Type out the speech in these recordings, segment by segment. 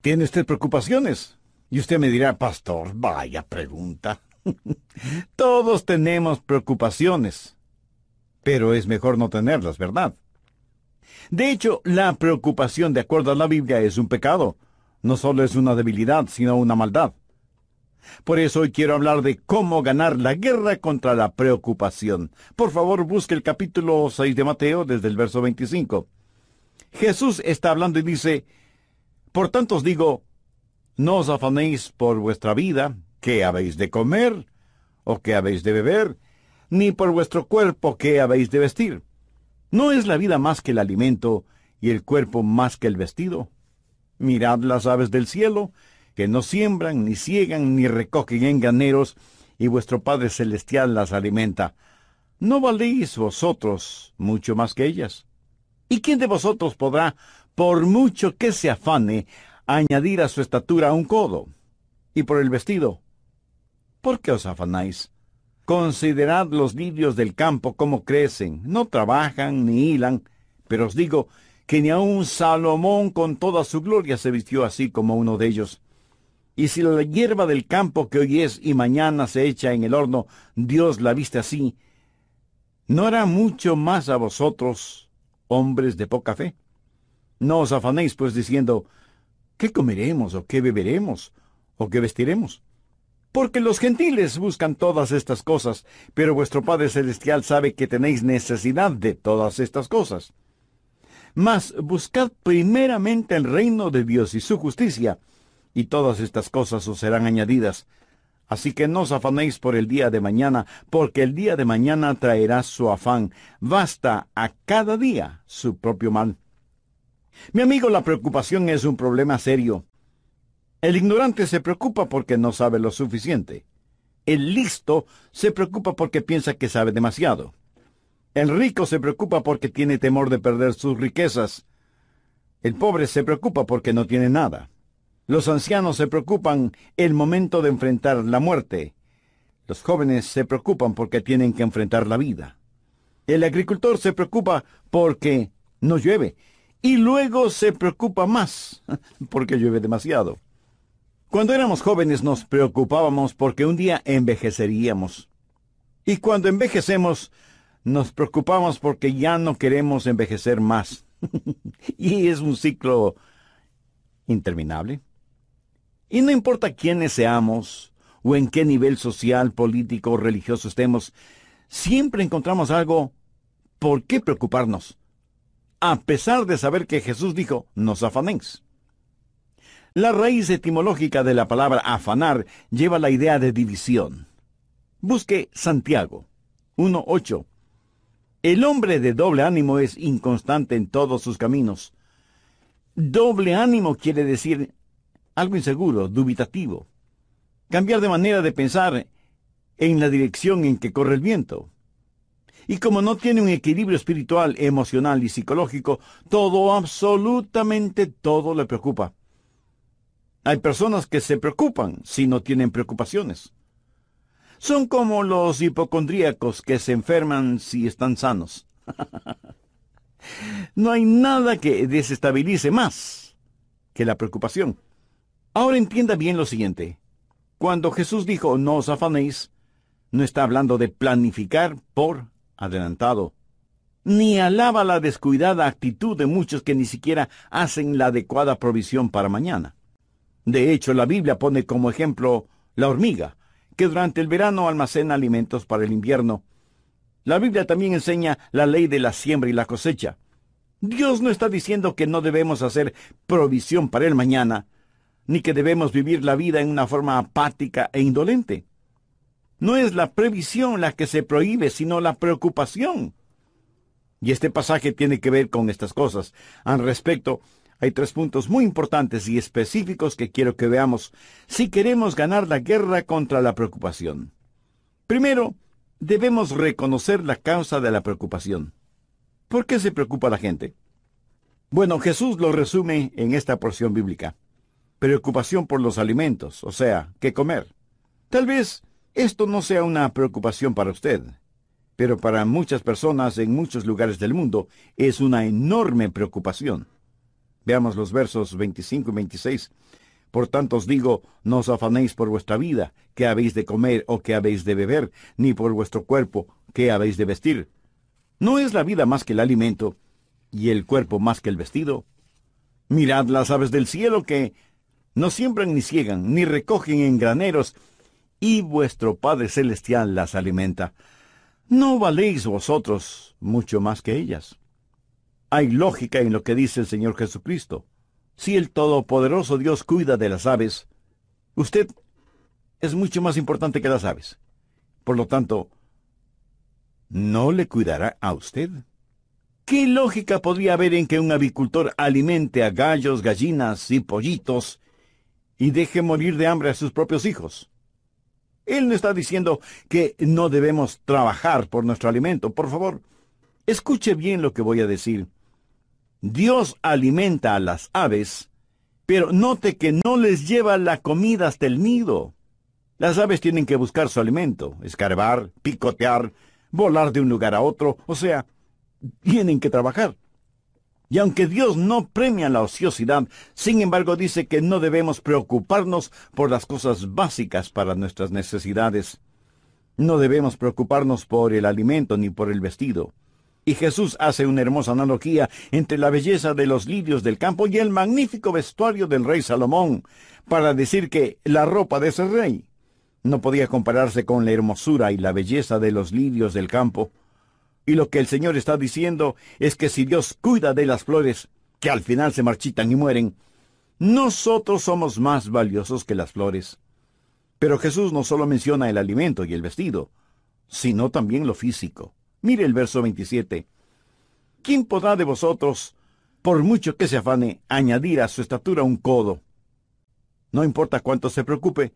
¿Tiene usted preocupaciones? Y usted me dirá, pastor, vaya pregunta. Todos tenemos preocupaciones, pero es mejor no tenerlas, ¿verdad? De hecho, la preocupación, de acuerdo a la Biblia, es un pecado. No solo es una debilidad, sino una maldad. Por eso hoy quiero hablar de cómo ganar la guerra contra la preocupación. Por favor, busque el capítulo 6 de Mateo desde el verso 25. Jesús está hablando y dice, por tanto os digo, no os afanéis por vuestra vida, qué habéis de comer o qué habéis de beber, ni por vuestro cuerpo, qué habéis de vestir. ¿No es la vida más que el alimento y el cuerpo más que el vestido? Mirad las aves del cielo, que no siembran, ni ciegan, ni recogen en ganeros, y vuestro Padre Celestial las alimenta. ¿No valéis vosotros mucho más que ellas? ¿Y quién de vosotros podrá, por mucho que se afane añadir a su estatura un codo. Y por el vestido, ¿por qué os afanáis? Considerad los vidrios del campo como crecen, no trabajan ni hilan, pero os digo que ni un Salomón con toda su gloria se vistió así como uno de ellos. Y si la hierba del campo que hoy es y mañana se echa en el horno, Dios la viste así, ¿no hará mucho más a vosotros, hombres de poca fe? No os afanéis pues diciendo, ¿qué comeremos o qué beberemos o qué vestiremos? Porque los gentiles buscan todas estas cosas, pero vuestro Padre Celestial sabe que tenéis necesidad de todas estas cosas. Mas buscad primeramente el reino de Dios y su justicia, y todas estas cosas os serán añadidas. Así que no os afanéis por el día de mañana, porque el día de mañana traerá su afán. Basta a cada día su propio mal. Mi amigo, la preocupación es un problema serio. El ignorante se preocupa porque no sabe lo suficiente. El listo se preocupa porque piensa que sabe demasiado. El rico se preocupa porque tiene temor de perder sus riquezas. El pobre se preocupa porque no tiene nada. Los ancianos se preocupan el momento de enfrentar la muerte. Los jóvenes se preocupan porque tienen que enfrentar la vida. El agricultor se preocupa porque no llueve y luego se preocupa más porque llueve demasiado. Cuando éramos jóvenes nos preocupábamos porque un día envejeceríamos. Y cuando envejecemos, nos preocupamos porque ya no queremos envejecer más. y es un ciclo interminable. Y no importa quiénes seamos o en qué nivel social, político o religioso estemos, siempre encontramos algo por qué preocuparnos a pesar de saber que Jesús dijo, nos afanéis. La raíz etimológica de la palabra afanar lleva la idea de división. Busque Santiago 1.8. El hombre de doble ánimo es inconstante en todos sus caminos. Doble ánimo quiere decir algo inseguro, dubitativo. Cambiar de manera de pensar en la dirección en que corre el viento. Y como no tiene un equilibrio espiritual, emocional y psicológico, todo, absolutamente todo le preocupa. Hay personas que se preocupan si no tienen preocupaciones. Son como los hipocondríacos que se enferman si están sanos. no hay nada que desestabilice más que la preocupación. Ahora entienda bien lo siguiente. Cuando Jesús dijo no os afanéis, no está hablando de planificar por adelantado, ni alaba la descuidada actitud de muchos que ni siquiera hacen la adecuada provisión para mañana. De hecho, la Biblia pone como ejemplo la hormiga, que durante el verano almacena alimentos para el invierno. La Biblia también enseña la ley de la siembra y la cosecha. Dios no está diciendo que no debemos hacer provisión para el mañana, ni que debemos vivir la vida en una forma apática e indolente. No es la previsión la que se prohíbe, sino la preocupación. Y este pasaje tiene que ver con estas cosas. Al respecto, hay tres puntos muy importantes y específicos que quiero que veamos si queremos ganar la guerra contra la preocupación. Primero, debemos reconocer la causa de la preocupación. ¿Por qué se preocupa la gente? Bueno, Jesús lo resume en esta porción bíblica. Preocupación por los alimentos, o sea, qué comer. Tal vez esto no sea una preocupación para usted, pero para muchas personas en muchos lugares del mundo es una enorme preocupación. Veamos los versos 25 y 26. Por tanto os digo, no os afanéis por vuestra vida, qué habéis de comer o qué habéis de beber, ni por vuestro cuerpo, qué habéis de vestir. ¿No es la vida más que el alimento y el cuerpo más que el vestido? Mirad las aves del cielo que no siembran ni ciegan, ni recogen en graneros, y vuestro Padre Celestial las alimenta. ¿No valéis vosotros mucho más que ellas? Hay lógica en lo que dice el Señor Jesucristo. Si el Todopoderoso Dios cuida de las aves, usted es mucho más importante que las aves. Por lo tanto, no le cuidará a usted. ¿Qué lógica podría haber en que un avicultor alimente a gallos, gallinas y pollitos y deje morir de hambre a sus propios hijos? Él no está diciendo que no debemos trabajar por nuestro alimento. Por favor, escuche bien lo que voy a decir. Dios alimenta a las aves, pero note que no les lleva la comida hasta el nido. Las aves tienen que buscar su alimento, escarbar, picotear, volar de un lugar a otro, o sea, tienen que trabajar. Y aunque Dios no premia la ociosidad, sin embargo dice que no debemos preocuparnos por las cosas básicas para nuestras necesidades. No debemos preocuparnos por el alimento ni por el vestido. Y Jesús hace una hermosa analogía entre la belleza de los lirios del campo y el magnífico vestuario del rey Salomón, para decir que la ropa de ese rey no podía compararse con la hermosura y la belleza de los lirios del campo. Y lo que el Señor está diciendo es que si Dios cuida de las flores, que al final se marchitan y mueren, nosotros somos más valiosos que las flores. Pero Jesús no solo menciona el alimento y el vestido, sino también lo físico. Mire el verso 27. ¿Quién podrá de vosotros, por mucho que se afane, añadir a su estatura un codo? No importa cuánto se preocupe,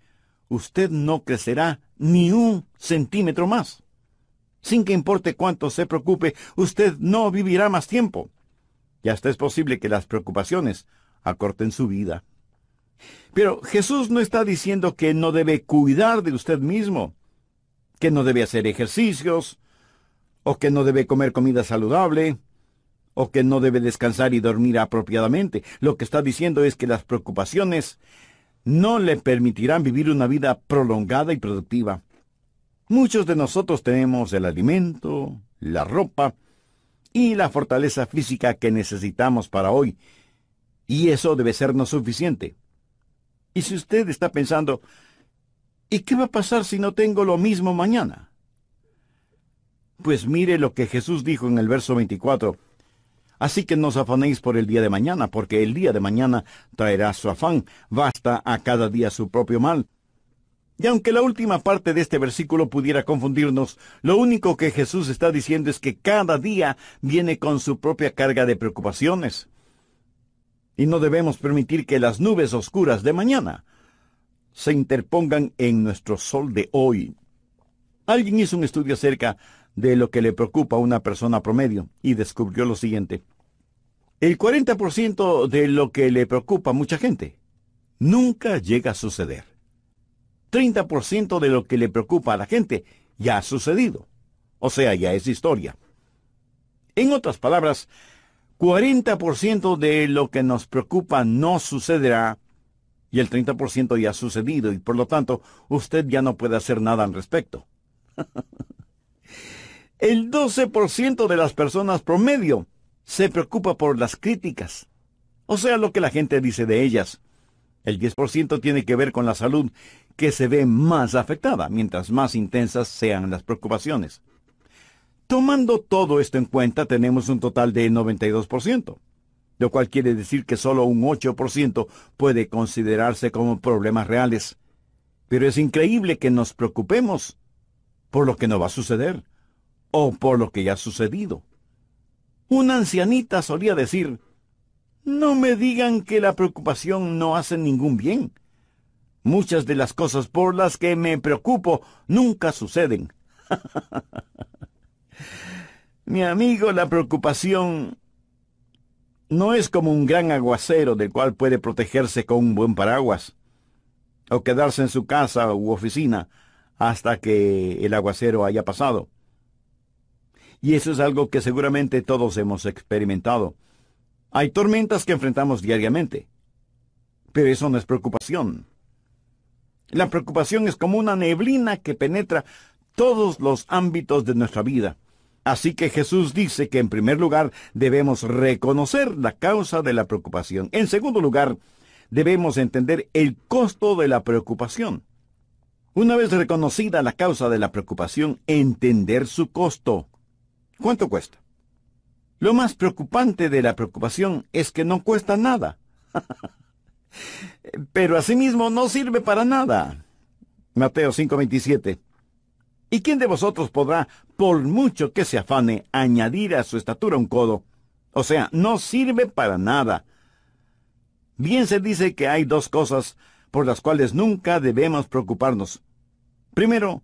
usted no crecerá ni un centímetro más sin que importe cuánto se preocupe, usted no vivirá más tiempo. Y hasta es posible que las preocupaciones acorten su vida. Pero Jesús no está diciendo que no debe cuidar de usted mismo, que no debe hacer ejercicios, o que no debe comer comida saludable, o que no debe descansar y dormir apropiadamente. Lo que está diciendo es que las preocupaciones no le permitirán vivir una vida prolongada y productiva. Muchos de nosotros tenemos el alimento, la ropa y la fortaleza física que necesitamos para hoy, y eso debe sernos suficiente. Y si usted está pensando, ¿y qué va a pasar si no tengo lo mismo mañana? Pues mire lo que Jesús dijo en el verso 24. Así que no os afanéis por el día de mañana, porque el día de mañana traerá su afán. Basta a cada día su propio mal. Y aunque la última parte de este versículo pudiera confundirnos, lo único que Jesús está diciendo es que cada día viene con su propia carga de preocupaciones. Y no debemos permitir que las nubes oscuras de mañana se interpongan en nuestro sol de hoy. Alguien hizo un estudio acerca de lo que le preocupa a una persona promedio y descubrió lo siguiente. El 40% de lo que le preocupa a mucha gente nunca llega a suceder. 30% de lo que le preocupa a la gente ya ha sucedido. O sea, ya es historia. En otras palabras, 40% de lo que nos preocupa no sucederá y el 30% ya ha sucedido y por lo tanto usted ya no puede hacer nada al respecto. el 12% de las personas promedio se preocupa por las críticas, o sea, lo que la gente dice de ellas. El 10% tiene que ver con la salud que se ve más afectada mientras más intensas sean las preocupaciones. Tomando todo esto en cuenta, tenemos un total de 92%, lo cual quiere decir que solo un 8% puede considerarse como problemas reales. Pero es increíble que nos preocupemos por lo que no va a suceder o por lo que ya ha sucedido. Una ancianita solía decir, no me digan que la preocupación no hace ningún bien. Muchas de las cosas por las que me preocupo nunca suceden. Mi amigo, la preocupación no es como un gran aguacero del cual puede protegerse con un buen paraguas o quedarse en su casa u oficina hasta que el aguacero haya pasado. Y eso es algo que seguramente todos hemos experimentado. Hay tormentas que enfrentamos diariamente, pero eso no es preocupación. La preocupación es como una neblina que penetra todos los ámbitos de nuestra vida. Así que Jesús dice que en primer lugar debemos reconocer la causa de la preocupación. En segundo lugar, debemos entender el costo de la preocupación. Una vez reconocida la causa de la preocupación, entender su costo. ¿Cuánto cuesta? Lo más preocupante de la preocupación es que no cuesta nada. pero asimismo no sirve para nada. Mateo 5:27. ¿Y quién de vosotros podrá, por mucho que se afane, añadir a su estatura un codo? O sea, no sirve para nada. Bien se dice que hay dos cosas por las cuales nunca debemos preocuparnos. Primero,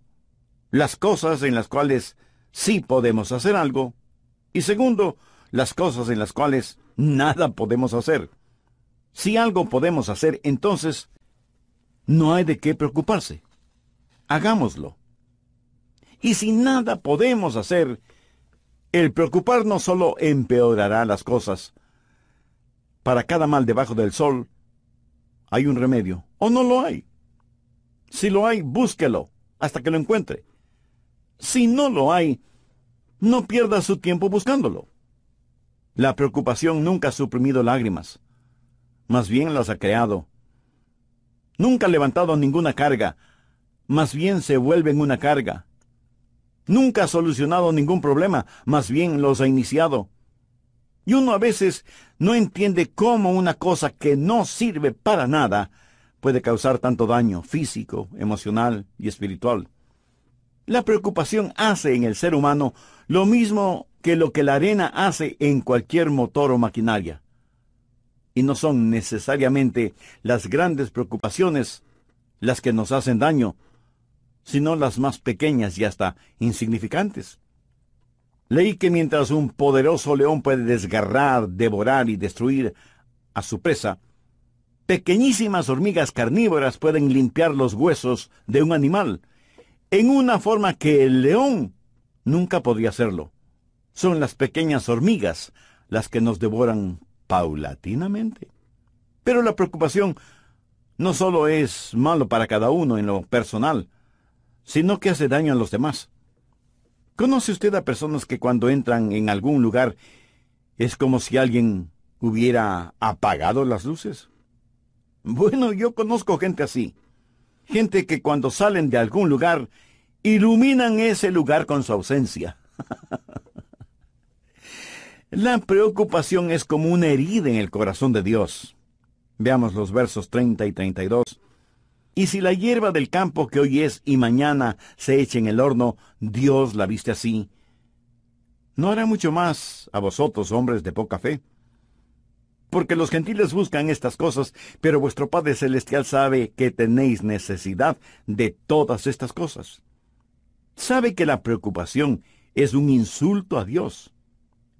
las cosas en las cuales sí podemos hacer algo. Y segundo, las cosas en las cuales nada podemos hacer. Si algo podemos hacer, entonces no hay de qué preocuparse. Hagámoslo. Y si nada podemos hacer, el preocuparnos solo empeorará las cosas. Para cada mal debajo del sol hay un remedio, o no lo hay. Si lo hay, búsquelo hasta que lo encuentre. Si no lo hay, no pierda su tiempo buscándolo. La preocupación nunca ha suprimido lágrimas más bien las ha creado. Nunca ha levantado ninguna carga, más bien se vuelven una carga. Nunca ha solucionado ningún problema, más bien los ha iniciado. Y uno a veces no entiende cómo una cosa que no sirve para nada puede causar tanto daño físico, emocional y espiritual. La preocupación hace en el ser humano lo mismo que lo que la arena hace en cualquier motor o maquinaria y no son necesariamente las grandes preocupaciones las que nos hacen daño, sino las más pequeñas y hasta insignificantes. Leí que mientras un poderoso león puede desgarrar, devorar y destruir a su presa, pequeñísimas hormigas carnívoras pueden limpiar los huesos de un animal, en una forma que el león nunca podría hacerlo. Son las pequeñas hormigas las que nos devoran paulatinamente. Pero la preocupación no solo es malo para cada uno en lo personal, sino que hace daño a los demás. ¿Conoce usted a personas que cuando entran en algún lugar es como si alguien hubiera apagado las luces? Bueno, yo conozco gente así. Gente que cuando salen de algún lugar iluminan ese lugar con su ausencia. La preocupación es como una herida en el corazón de Dios. Veamos los versos 30 y 32. Y si la hierba del campo que hoy es y mañana se echa en el horno, Dios la viste así. ¿No hará mucho más a vosotros, hombres de poca fe? Porque los gentiles buscan estas cosas, pero vuestro Padre Celestial sabe que tenéis necesidad de todas estas cosas. Sabe que la preocupación es un insulto a Dios.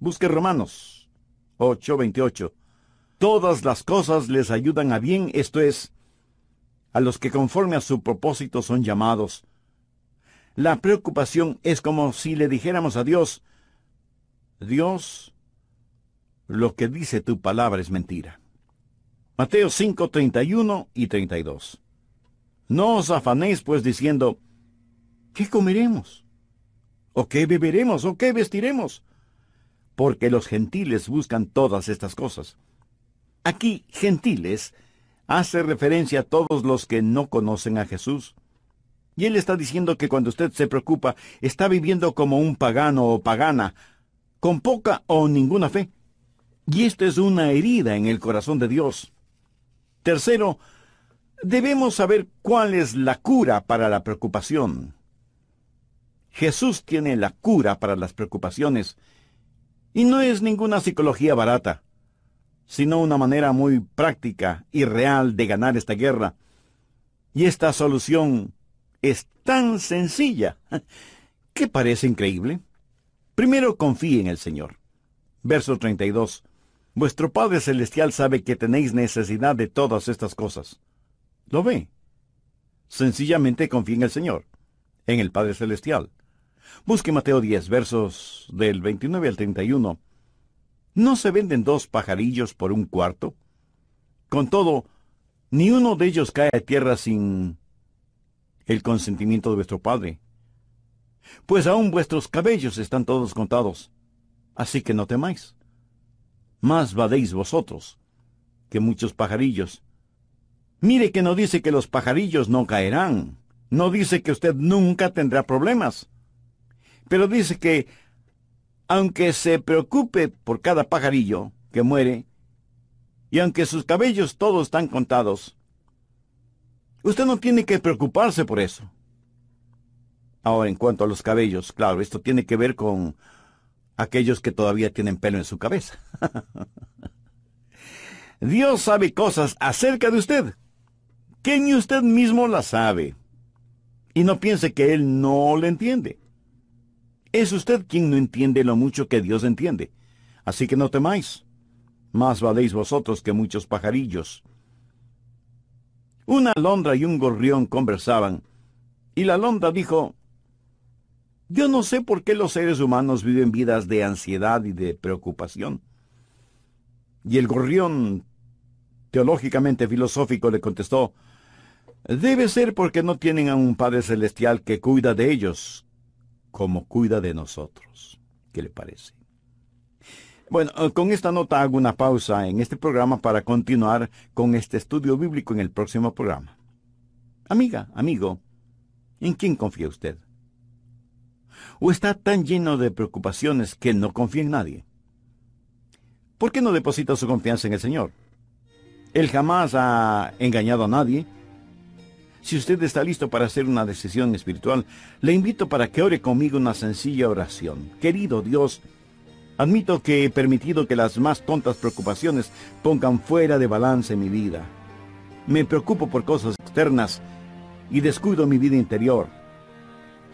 Busque Romanos 8:28. Todas las cosas les ayudan a bien, esto es, a los que conforme a su propósito son llamados. La preocupación es como si le dijéramos a Dios, Dios, lo que dice tu palabra es mentira. Mateo 5, 31 y 32. No os afanéis pues diciendo, ¿qué comeremos? ¿O qué beberemos? ¿O qué vestiremos? porque los gentiles buscan todas estas cosas. Aquí, gentiles, hace referencia a todos los que no conocen a Jesús. Y él está diciendo que cuando usted se preocupa, está viviendo como un pagano o pagana, con poca o ninguna fe. Y esto es una herida en el corazón de Dios. Tercero, debemos saber cuál es la cura para la preocupación. Jesús tiene la cura para las preocupaciones. Y no es ninguna psicología barata, sino una manera muy práctica y real de ganar esta guerra. Y esta solución es tan sencilla que parece increíble. Primero confíe en el Señor. Verso 32. Vuestro Padre Celestial sabe que tenéis necesidad de todas estas cosas. ¿Lo ve? Sencillamente confíe en el Señor, en el Padre Celestial. Busque Mateo 10, versos del 29 al 31. ¿No se venden dos pajarillos por un cuarto? Con todo, ni uno de ellos cae a tierra sin el consentimiento de vuestro Padre. Pues aún vuestros cabellos están todos contados. Así que no temáis. Más vadéis vosotros que muchos pajarillos. Mire que no dice que los pajarillos no caerán. No dice que usted nunca tendrá problemas. Pero dice que aunque se preocupe por cada pajarillo que muere, y aunque sus cabellos todos están contados, usted no tiene que preocuparse por eso. Ahora, en cuanto a los cabellos, claro, esto tiene que ver con aquellos que todavía tienen pelo en su cabeza. Dios sabe cosas acerca de usted que ni usted mismo las sabe. Y no piense que Él no le entiende. Es usted quien no entiende lo mucho que Dios entiende. Así que no temáis. Más valéis vosotros que muchos pajarillos. Una alondra y un gorrión conversaban, y la alondra dijo, Yo no sé por qué los seres humanos viven vidas de ansiedad y de preocupación. Y el gorrión, teológicamente filosófico, le contestó, Debe ser porque no tienen a un Padre Celestial que cuida de ellos, como cuida de nosotros. ¿Qué le parece? Bueno, eh, con esta nota hago una pausa en este programa para continuar con este estudio bíblico en el próximo programa. Amiga, amigo, ¿en quién confía usted? ¿O está tan lleno de preocupaciones que no confía en nadie? ¿Por qué no deposita su confianza en el Señor? Él jamás ha engañado a nadie si usted está listo para hacer una decisión espiritual, le invito para que ore conmigo una sencilla oración. Querido Dios, admito que he permitido que las más tontas preocupaciones pongan fuera de balance mi vida. Me preocupo por cosas externas y descuido mi vida interior.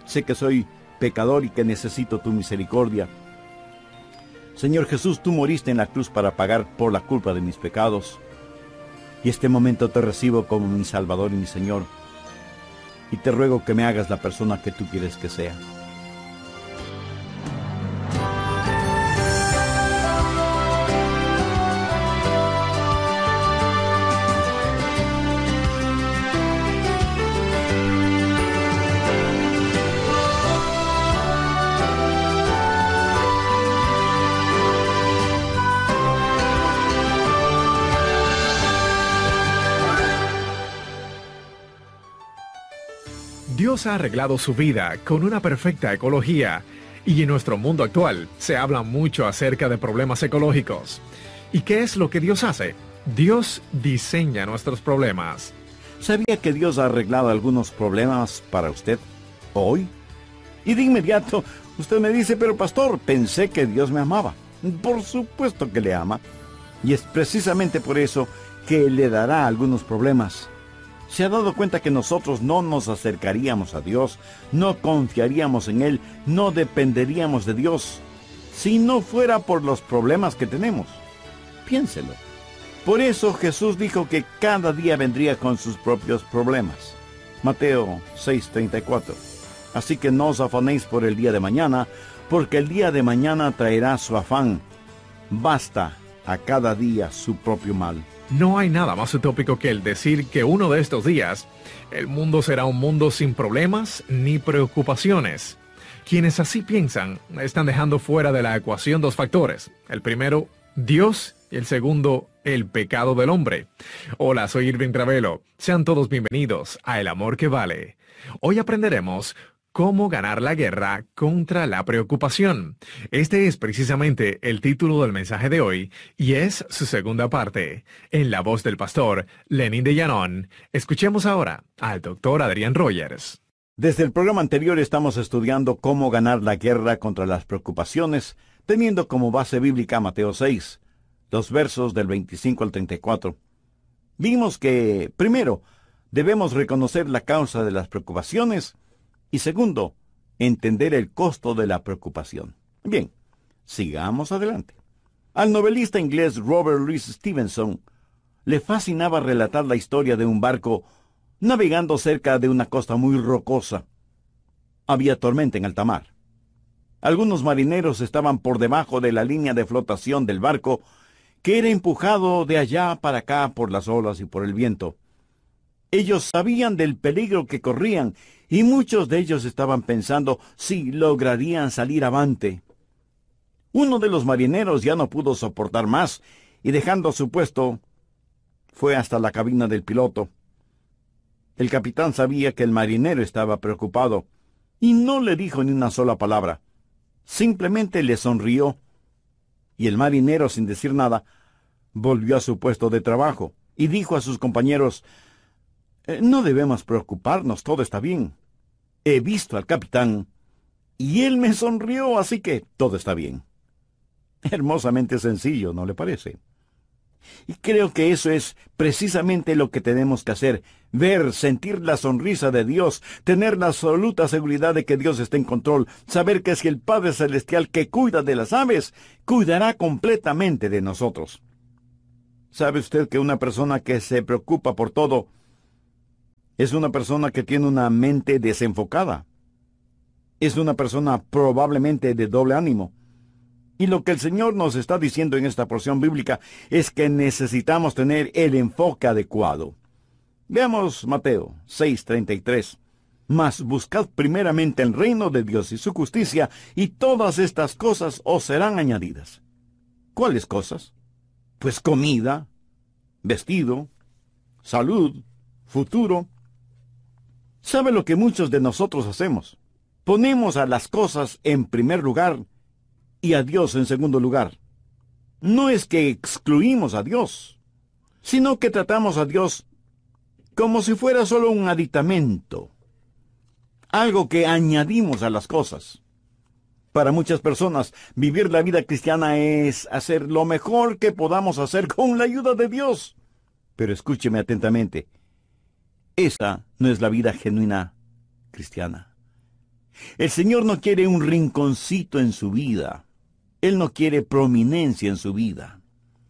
Sé que soy pecador y que necesito tu misericordia. Señor Jesús, tú moriste en la cruz para pagar por la culpa de mis pecados. Y este momento te recibo como mi Salvador y mi Señor y te ruego que me hagas la persona que tú quieres que sea. Dios ha arreglado su vida con una perfecta ecología y en nuestro mundo actual se habla mucho acerca de problemas ecológicos. ¿Y qué es lo que Dios hace? Dios diseña nuestros problemas. ¿Sabía que Dios ha arreglado algunos problemas para usted hoy? Y de inmediato usted me dice, pero pastor, pensé que Dios me amaba. Por supuesto que le ama. Y es precisamente por eso que le dará algunos problemas se ha dado cuenta que nosotros no nos acercaríamos a Dios, no confiaríamos en Él, no dependeríamos de Dios, si no fuera por los problemas que tenemos. Piénselo. Por eso Jesús dijo que cada día vendría con sus propios problemas. Mateo 6:34. Así que no os afanéis por el día de mañana, porque el día de mañana traerá su afán. Basta a cada día su propio mal. No hay nada más utópico que el decir que uno de estos días el mundo será un mundo sin problemas ni preocupaciones. Quienes así piensan están dejando fuera de la ecuación dos factores. El primero, Dios, y el segundo, el pecado del hombre. Hola, soy Irving Travelo. Sean todos bienvenidos a El Amor que Vale. Hoy aprenderemos Cómo ganar la guerra contra la preocupación. Este es precisamente el título del mensaje de hoy y es su segunda parte. En la voz del pastor Lenin de Llanón, escuchemos ahora al doctor Adrián Rogers. Desde el programa anterior estamos estudiando cómo ganar la guerra contra las preocupaciones, teniendo como base bíblica Mateo 6, los versos del 25 al 34. Vimos que, primero, debemos reconocer la causa de las preocupaciones, y segundo, entender el costo de la preocupación. Bien, sigamos adelante. Al novelista inglés Robert Louis Stevenson le fascinaba relatar la historia de un barco navegando cerca de una costa muy rocosa. Había tormenta en alta mar. Algunos marineros estaban por debajo de la línea de flotación del barco, que era empujado de allá para acá por las olas y por el viento. Ellos sabían del peligro que corrían y muchos de ellos estaban pensando si lograrían salir avante. Uno de los marineros ya no pudo soportar más y dejando su puesto fue hasta la cabina del piloto. El capitán sabía que el marinero estaba preocupado y no le dijo ni una sola palabra. Simplemente le sonrió y el marinero, sin decir nada, volvió a su puesto de trabajo y dijo a sus compañeros eh, no debemos preocuparnos, todo está bien. He visto al capitán y él me sonrió, así que todo está bien. Hermosamente sencillo, ¿no le parece? Y creo que eso es precisamente lo que tenemos que hacer, ver, sentir la sonrisa de Dios, tener la absoluta seguridad de que Dios está en control, saber que es el Padre Celestial que cuida de las aves, cuidará completamente de nosotros. ¿Sabe usted que una persona que se preocupa por todo es una persona que tiene una mente desenfocada. Es una persona probablemente de doble ánimo. Y lo que el Señor nos está diciendo en esta porción bíblica es que necesitamos tener el enfoque adecuado. Veamos Mateo 6:33. Mas buscad primeramente el reino de Dios y su justicia, y todas estas cosas os serán añadidas. ¿Cuáles cosas? Pues comida, vestido, salud, futuro, sabe lo que muchos de nosotros hacemos. Ponemos a las cosas en primer lugar y a Dios en segundo lugar. No es que excluimos a Dios, sino que tratamos a Dios como si fuera solo un aditamento, algo que añadimos a las cosas. Para muchas personas, vivir la vida cristiana es hacer lo mejor que podamos hacer con la ayuda de Dios. Pero escúcheme atentamente, esa no es la vida genuina cristiana. El Señor no quiere un rinconcito en su vida. Él no quiere prominencia en su vida.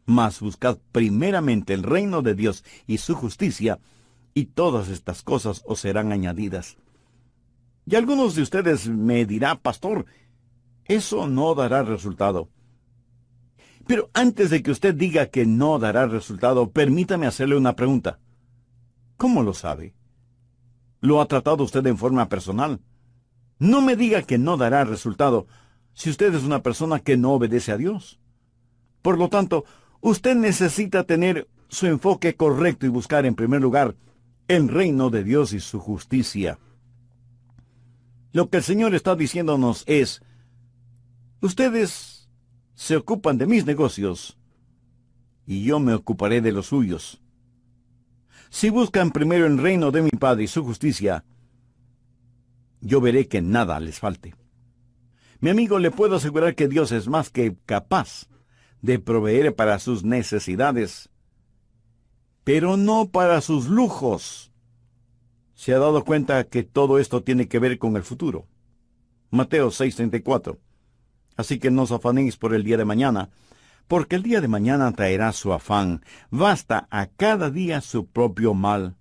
Mas buscad primeramente el reino de Dios y su justicia, y todas estas cosas os serán añadidas. Y algunos de ustedes me dirán, pastor, eso no dará resultado. Pero antes de que usted diga que no dará resultado, permítame hacerle una pregunta. ¿Cómo lo sabe? ¿Lo ha tratado usted en forma personal? No me diga que no dará resultado si usted es una persona que no obedece a Dios. Por lo tanto, usted necesita tener su enfoque correcto y buscar en primer lugar el reino de Dios y su justicia. Lo que el Señor está diciéndonos es, ustedes se ocupan de mis negocios y yo me ocuparé de los suyos si buscan primero el reino de mi Padre y su justicia, yo veré que nada les falte. Mi amigo, le puedo asegurar que Dios es más que capaz de proveer para sus necesidades, pero no para sus lujos. Se ha dado cuenta que todo esto tiene que ver con el futuro. Mateo 6:34. Así que no os afanéis por el día de mañana, porque el día de mañana traerá su afán. Basta a cada día su propio mal.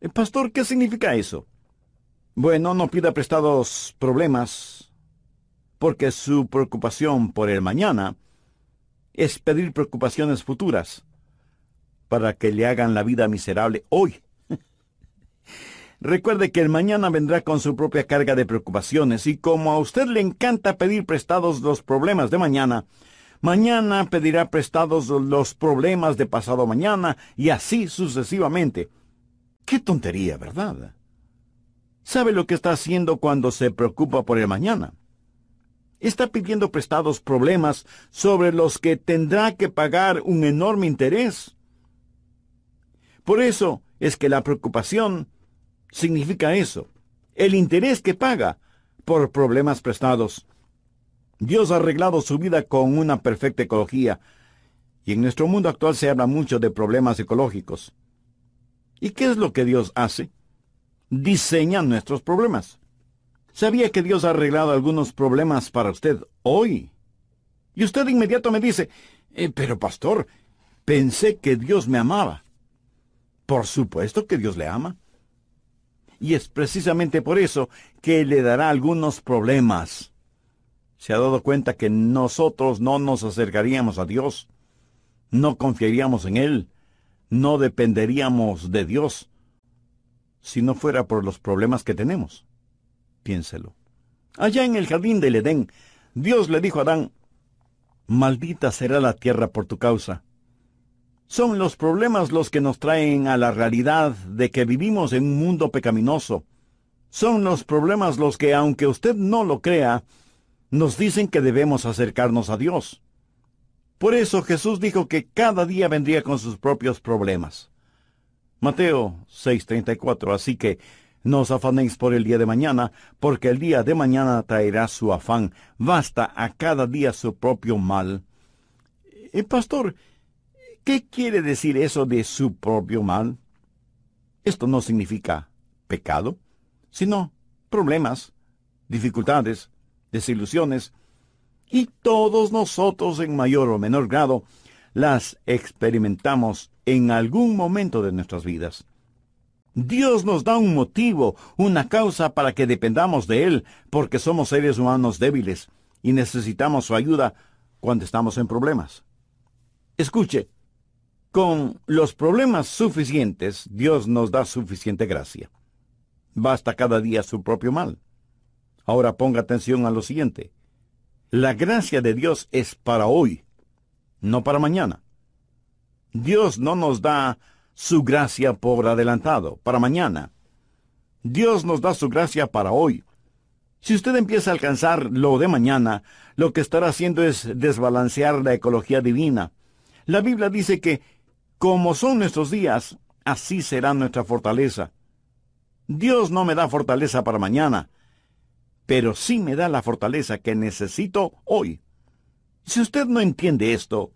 Eh, pastor, ¿qué significa eso? Bueno, no pida prestados problemas, porque su preocupación por el mañana es pedir preocupaciones futuras para que le hagan la vida miserable hoy. Recuerde que el mañana vendrá con su propia carga de preocupaciones y como a usted le encanta pedir prestados los problemas de mañana, mañana pedirá prestados los problemas de pasado mañana y así sucesivamente. Qué tontería, ¿verdad? Sabe lo que está haciendo cuando se preocupa por el mañana. Está pidiendo prestados problemas sobre los que tendrá que pagar un enorme interés. Por eso es que la preocupación significa eso, el interés que paga por problemas prestados. Dios ha arreglado su vida con una perfecta ecología, y en nuestro mundo actual se habla mucho de problemas ecológicos. ¿Y qué es lo que Dios hace? Diseña nuestros problemas. ¿Sabía que Dios ha arreglado algunos problemas para usted hoy? Y usted de inmediato me dice, eh, pero pastor, pensé que Dios me amaba. Por supuesto que Dios le ama. Y es precisamente por eso que le dará algunos problemas se ha dado cuenta que nosotros no nos acercaríamos a Dios, no confiaríamos en Él, no dependeríamos de Dios, si no fuera por los problemas que tenemos. Piénselo. Allá en el jardín del Edén, Dios le dijo a Adán, Maldita será la tierra por tu causa. Son los problemas los que nos traen a la realidad de que vivimos en un mundo pecaminoso. Son los problemas los que, aunque usted no lo crea, nos dicen que debemos acercarnos a Dios. Por eso Jesús dijo que cada día vendría con sus propios problemas. Mateo 6:34, así que no os afanéis por el día de mañana, porque el día de mañana traerá su afán. Basta a cada día su propio mal. Eh, pastor, ¿qué quiere decir eso de su propio mal? Esto no significa pecado, sino problemas, dificultades, desilusiones, y todos nosotros en mayor o menor grado las experimentamos en algún momento de nuestras vidas. Dios nos da un motivo, una causa para que dependamos de Él, porque somos seres humanos débiles y necesitamos su ayuda cuando estamos en problemas. Escuche, con los problemas suficientes, Dios nos da suficiente gracia. Basta cada día su propio mal. Ahora ponga atención a lo siguiente. La gracia de Dios es para hoy, no para mañana. Dios no nos da su gracia por adelantado, para mañana. Dios nos da su gracia para hoy. Si usted empieza a alcanzar lo de mañana, lo que estará haciendo es desbalancear la ecología divina. La Biblia dice que, como son nuestros días, así será nuestra fortaleza. Dios no me da fortaleza para mañana, pero sí me da la fortaleza que necesito hoy. Si usted no entiende esto,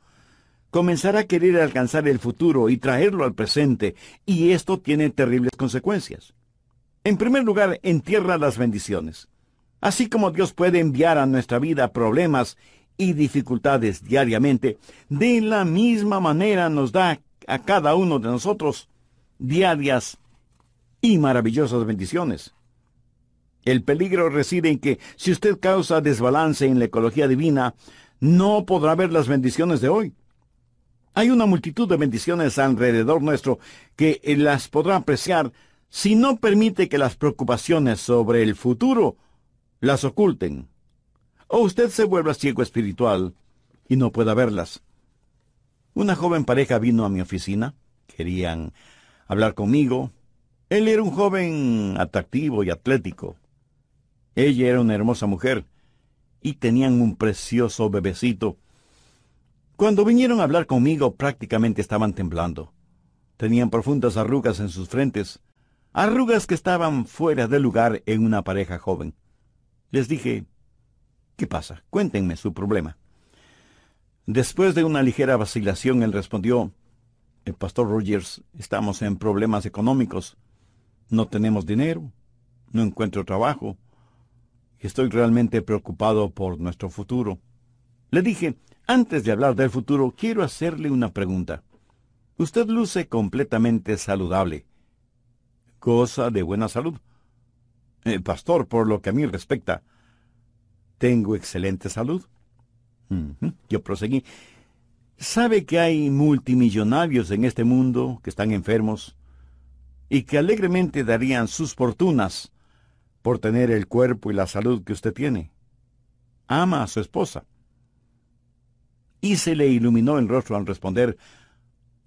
comenzará a querer alcanzar el futuro y traerlo al presente, y esto tiene terribles consecuencias. En primer lugar, entierra las bendiciones. Así como Dios puede enviar a nuestra vida problemas y dificultades diariamente, de la misma manera nos da a cada uno de nosotros diarias y maravillosas bendiciones. El peligro reside en que si usted causa desbalance en la ecología divina, no podrá ver las bendiciones de hoy. Hay una multitud de bendiciones alrededor nuestro que eh, las podrá apreciar si no permite que las preocupaciones sobre el futuro las oculten. O usted se vuelva ciego espiritual y no pueda verlas. Una joven pareja vino a mi oficina. Querían hablar conmigo. Él era un joven atractivo y atlético ella era una hermosa mujer y tenían un precioso bebecito. Cuando vinieron a hablar conmigo prácticamente estaban temblando. Tenían profundas arrugas en sus frentes, arrugas que estaban fuera de lugar en una pareja joven. Les dije, ¿qué pasa? Cuéntenme su problema. Después de una ligera vacilación, él respondió, el eh, pastor Rogers, estamos en problemas económicos. No tenemos dinero, no encuentro trabajo, Estoy realmente preocupado por nuestro futuro. Le dije, antes de hablar del futuro, quiero hacerle una pregunta. Usted luce completamente saludable. Cosa de buena salud. Eh, pastor, por lo que a mí respecta, tengo excelente salud. Yo proseguí. ¿Sabe que hay multimillonarios en este mundo que están enfermos y que alegremente darían sus fortunas por tener el cuerpo y la salud que usted tiene. Ama a su esposa. Y se le iluminó el rostro al responder,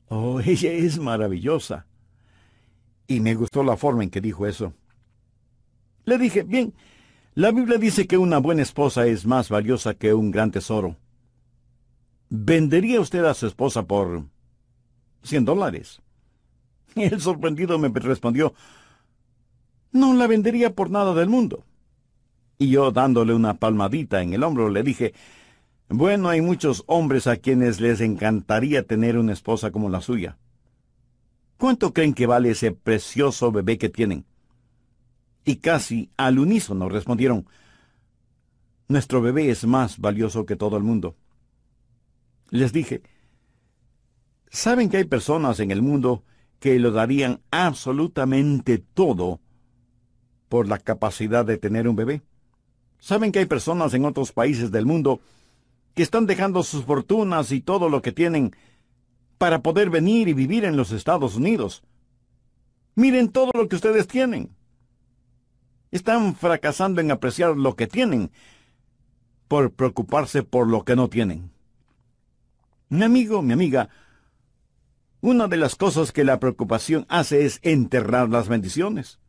Oh, ella es maravillosa. Y me gustó la forma en que dijo eso. Le dije, bien, la Biblia dice que una buena esposa es más valiosa que un gran tesoro. ¿Vendería usted a su esposa por 100 dólares? Y el sorprendido me respondió, no la vendería por nada del mundo. Y yo dándole una palmadita en el hombro le dije, bueno, hay muchos hombres a quienes les encantaría tener una esposa como la suya. ¿Cuánto creen que vale ese precioso bebé que tienen? Y casi al unísono respondieron, nuestro bebé es más valioso que todo el mundo. Les dije, ¿saben que hay personas en el mundo que lo darían absolutamente todo por la capacidad de tener un bebé. ¿Saben que hay personas en otros países del mundo que están dejando sus fortunas y todo lo que tienen para poder venir y vivir en los Estados Unidos? Miren todo lo que ustedes tienen. Están fracasando en apreciar lo que tienen por preocuparse por lo que no tienen. Mi amigo, mi amiga, una de las cosas que la preocupación hace es enterrar las bendiciones.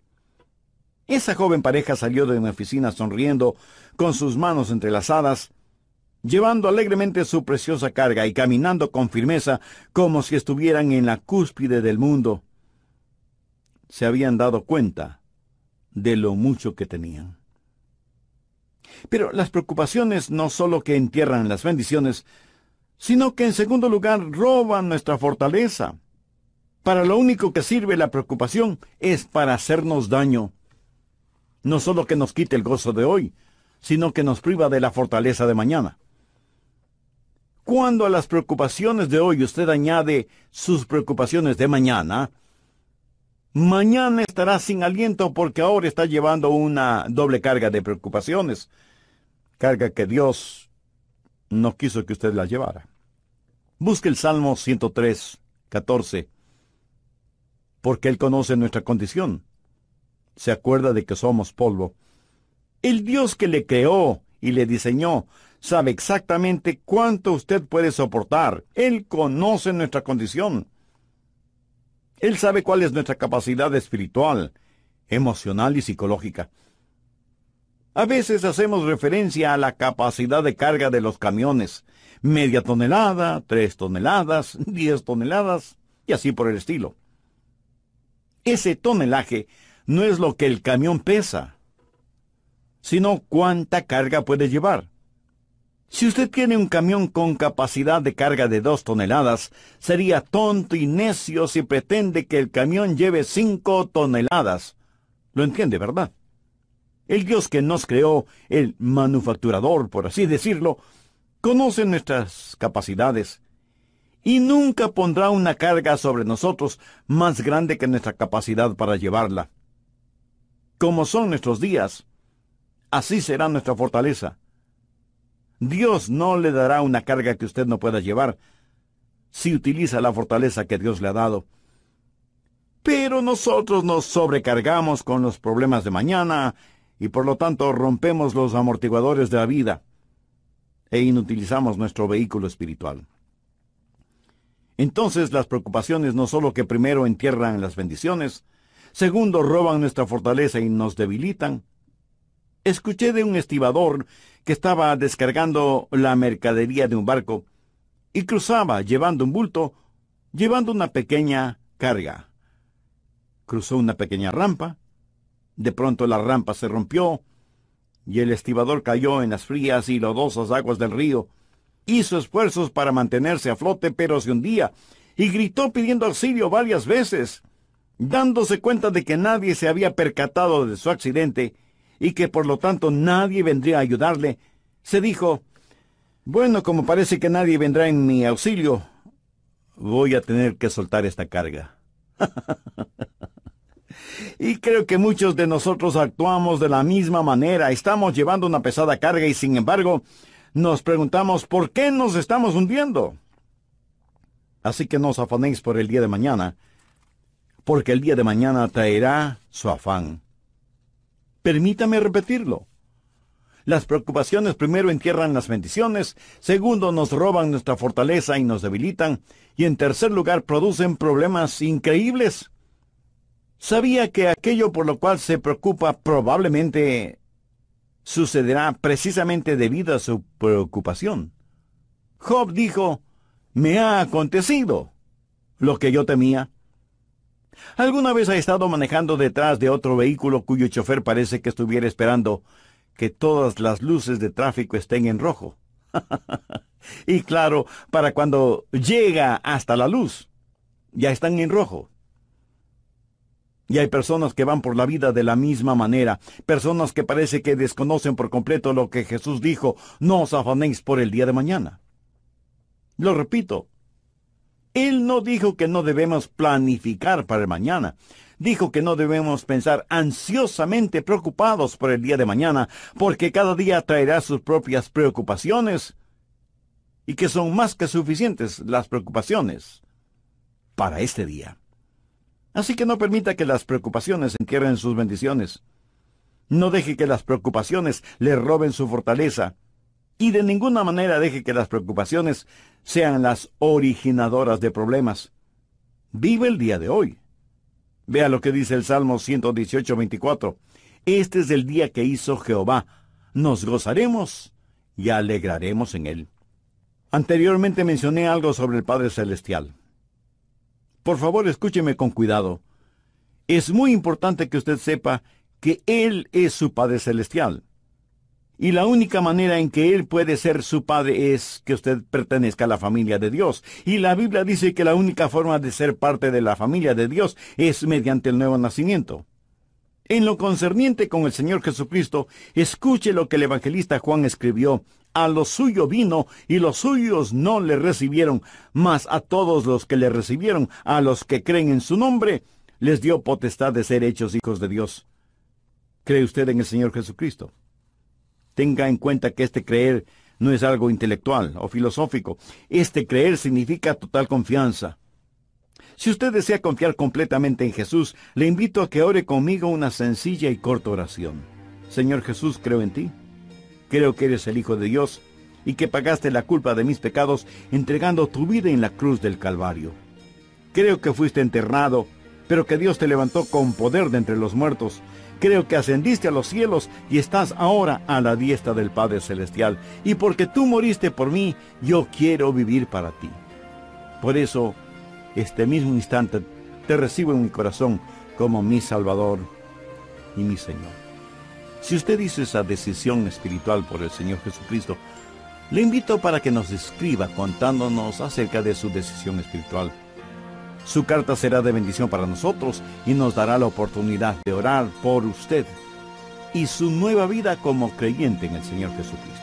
Esa joven pareja salió de mi oficina sonriendo, con sus manos entrelazadas, llevando alegremente su preciosa carga y caminando con firmeza como si estuvieran en la cúspide del mundo. Se habían dado cuenta de lo mucho que tenían. Pero las preocupaciones no solo que entierran las bendiciones, sino que en segundo lugar roban nuestra fortaleza. Para lo único que sirve la preocupación es para hacernos daño no solo que nos quite el gozo de hoy, sino que nos priva de la fortaleza de mañana. Cuando a las preocupaciones de hoy usted añade sus preocupaciones de mañana, mañana estará sin aliento porque ahora está llevando una doble carga de preocupaciones, carga que Dios no quiso que usted la llevara. Busque el Salmo 103, 14, porque Él conoce nuestra condición se acuerda de que somos polvo. El Dios que le creó y le diseñó sabe exactamente cuánto usted puede soportar. Él conoce nuestra condición. Él sabe cuál es nuestra capacidad espiritual, emocional y psicológica. A veces hacemos referencia a la capacidad de carga de los camiones. Media tonelada, tres toneladas, diez toneladas, y así por el estilo. Ese tonelaje no es lo que el camión pesa, sino cuánta carga puede llevar. Si usted tiene un camión con capacidad de carga de dos toneladas, sería tonto y necio si pretende que el camión lleve cinco toneladas. Lo entiende, ¿verdad? El Dios que nos creó, el manufacturador, por así decirlo, conoce nuestras capacidades y nunca pondrá una carga sobre nosotros más grande que nuestra capacidad para llevarla como son nuestros días, así será nuestra fortaleza. Dios no le dará una carga que usted no pueda llevar si utiliza la fortaleza que Dios le ha dado. Pero nosotros nos sobrecargamos con los problemas de mañana y por lo tanto rompemos los amortiguadores de la vida e inutilizamos nuestro vehículo espiritual. Entonces las preocupaciones no solo que primero entierran las bendiciones, Segundo, roban nuestra fortaleza y nos debilitan. Escuché de un estibador que estaba descargando la mercadería de un barco y cruzaba llevando un bulto, llevando una pequeña carga. Cruzó una pequeña rampa, de pronto la rampa se rompió y el estibador cayó en las frías y lodosas aguas del río. Hizo esfuerzos para mantenerse a flote, pero se hundía y gritó pidiendo auxilio varias veces. Dándose cuenta de que nadie se había percatado de su accidente y que por lo tanto nadie vendría a ayudarle, se dijo, bueno, como parece que nadie vendrá en mi auxilio, voy a tener que soltar esta carga. y creo que muchos de nosotros actuamos de la misma manera. Estamos llevando una pesada carga y sin embargo nos preguntamos por qué nos estamos hundiendo. Así que no os afanéis por el día de mañana, porque el día de mañana traerá su afán. Permítame repetirlo. Las preocupaciones primero entierran las bendiciones, segundo nos roban nuestra fortaleza y nos debilitan, y en tercer lugar producen problemas increíbles. Sabía que aquello por lo cual se preocupa probablemente sucederá precisamente debido a su preocupación. Job dijo, me ha acontecido lo que yo temía. ¿Alguna vez ha estado manejando detrás de otro vehículo cuyo chofer parece que estuviera esperando que todas las luces de tráfico estén en rojo? y claro, para cuando llega hasta la luz, ya están en rojo. Y hay personas que van por la vida de la misma manera, personas que parece que desconocen por completo lo que Jesús dijo, no os afanéis por el día de mañana. Lo repito, él no dijo que no debemos planificar para el mañana. Dijo que no debemos pensar ansiosamente preocupados por el día de mañana, porque cada día traerá sus propias preocupaciones y que son más que suficientes las preocupaciones para este día. Así que no permita que las preocupaciones entierren sus bendiciones. No deje que las preocupaciones le roben su fortaleza y de ninguna manera deje que las preocupaciones sean las originadoras de problemas. Vive el día de hoy. Vea lo que dice el Salmo 118, 24. Este es el día que hizo Jehová. Nos gozaremos y alegraremos en él. Anteriormente mencioné algo sobre el Padre Celestial. Por favor, escúcheme con cuidado. Es muy importante que usted sepa que Él es su Padre Celestial. Y la única manera en que Él puede ser su Padre es que usted pertenezca a la familia de Dios. Y la Biblia dice que la única forma de ser parte de la familia de Dios es mediante el nuevo nacimiento. En lo concerniente con el Señor Jesucristo, escuche lo que el evangelista Juan escribió. A lo suyo vino y los suyos no le recibieron, mas a todos los que le recibieron, a los que creen en su nombre, les dio potestad de ser hechos hijos de Dios. ¿Cree usted en el Señor Jesucristo? Tenga en cuenta que este creer no es algo intelectual o filosófico. Este creer significa total confianza. Si usted desea confiar completamente en Jesús, le invito a que ore conmigo una sencilla y corta oración. Señor Jesús, creo en ti. Creo que eres el Hijo de Dios y que pagaste la culpa de mis pecados entregando tu vida en la cruz del Calvario. Creo que fuiste enterrado pero que Dios te levantó con poder de entre los muertos. Creo que ascendiste a los cielos y estás ahora a la diestra del Padre Celestial. Y porque tú moriste por mí, yo quiero vivir para ti. Por eso, este mismo instante, te recibo en mi corazón como mi Salvador y mi Señor. Si usted hizo esa decisión espiritual por el Señor Jesucristo, le invito para que nos escriba contándonos acerca de su decisión espiritual. Su carta será de bendición para nosotros y nos dará la oportunidad de orar por usted y su nueva vida como creyente en el Señor Jesucristo.